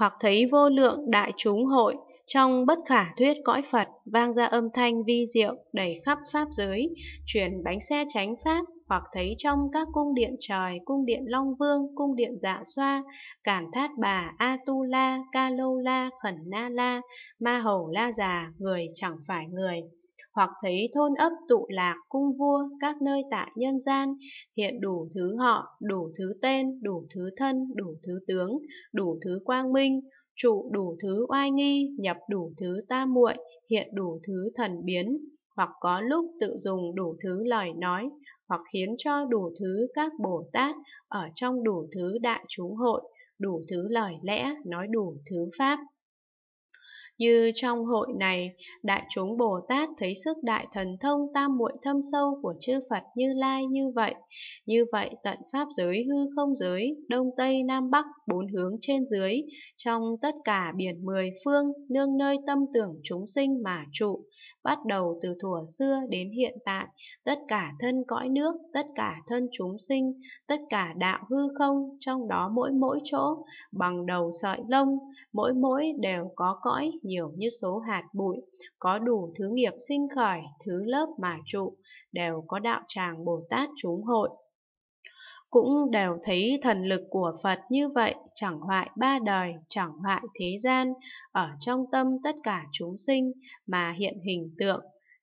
hoặc thấy vô lượng đại chúng hội trong bất khả thuyết cõi Phật vang ra âm thanh vi diệu đầy khắp pháp giới, chuyển bánh xe tránh pháp hoặc thấy trong các cung điện trời, cung điện Long Vương, cung điện Dạ Xoa, Cản Thát Bà, Atula, Ca Lô La, Khẩn Na La, Ma Hầu La Già, người chẳng phải người hoặc thấy thôn ấp tụ lạc cung vua các nơi tại nhân gian, hiện đủ thứ họ, đủ thứ tên, đủ thứ thân, đủ thứ tướng, đủ thứ quang minh, trụ đủ thứ oai nghi, nhập đủ thứ ta muội, hiện đủ thứ thần biến, hoặc có lúc tự dùng đủ thứ lời nói, hoặc khiến cho đủ thứ các Bồ Tát ở trong đủ thứ đại chúng hội, đủ thứ lời lẽ, nói đủ thứ pháp. Như trong hội này, đại chúng Bồ Tát thấy sức đại thần thông tam muội thâm sâu của chư Phật Như Lai như vậy. Như vậy tận pháp giới hư không giới, đông tây nam bắc bốn hướng trên dưới, trong tất cả biển mười phương, nương nơi tâm tưởng chúng sinh mà trụ, bắt đầu từ thuở xưa đến hiện tại, tất cả thân cõi nước, tất cả thân chúng sinh, tất cả đạo hư không, trong đó mỗi mỗi chỗ bằng đầu sợi lông, mỗi mỗi đều có cõi nhiều như số hạt bụi, có đủ thứ nghiệp sinh khởi, thứ lớp mà trụ, đều có đạo tràng Bồ Tát chúng hội. Cũng đều thấy thần lực của Phật như vậy, chẳng hoại ba đời, chẳng hoại thế gian, ở trong tâm tất cả chúng sinh, mà hiện hình tượng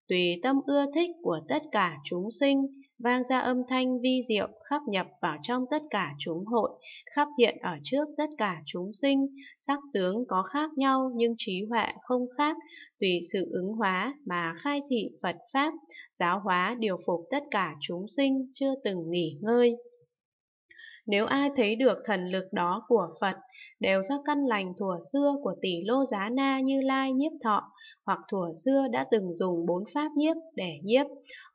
tùy tâm ưa thích của tất cả chúng sinh, vang ra âm thanh vi diệu khắp nhập vào trong tất cả chúng hội, khắp hiện ở trước tất cả chúng sinh, sắc tướng có khác nhau nhưng trí huệ không khác, tùy sự ứng hóa mà khai thị Phật Pháp, giáo hóa điều phục tất cả chúng sinh chưa từng nghỉ ngơi. Nếu ai thấy được thần lực đó của Phật, đều do căn lành thủa xưa của tỷ lô giá na như lai nhiếp thọ, hoặc thủa xưa đã từng dùng bốn pháp nhiếp để nhiếp,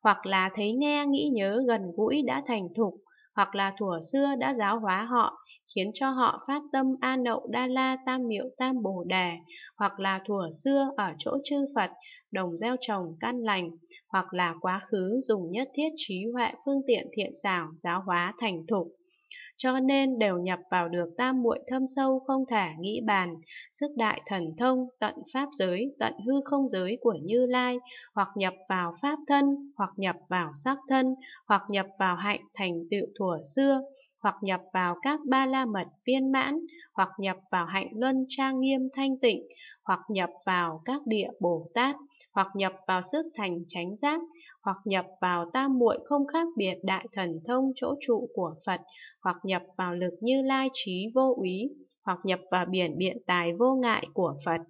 hoặc là thấy nghe nghĩ nhớ gần gũi đã thành thục, hoặc là thuở xưa đã giáo hóa họ, khiến cho họ phát tâm A Nậu Đa La Tam Miệu Tam Bồ Đề, hoặc là thuở xưa ở chỗ chư Phật, đồng gieo trồng căn lành, hoặc là quá khứ dùng nhất thiết trí huệ phương tiện thiện xảo giáo hóa thành thục. Cho nên đều nhập vào được tam muội thâm sâu không thả nghĩ bàn, sức đại thần thông, tận pháp giới, tận hư không giới của Như Lai, hoặc nhập vào pháp thân, hoặc nhập vào sắc thân, hoặc nhập vào hạnh thành tựu thuở xưa, hoặc nhập vào các ba la mật viên mãn, hoặc nhập vào hạnh luân trang nghiêm thanh tịnh, hoặc nhập vào các địa Bồ Tát, hoặc nhập vào sức thành chánh giác, hoặc nhập vào tam muội không khác biệt đại thần thông chỗ trụ của Phật, hoặc nhập vào lực như lai trí vô úy, hoặc nhập vào biển biện tài vô ngại của Phật.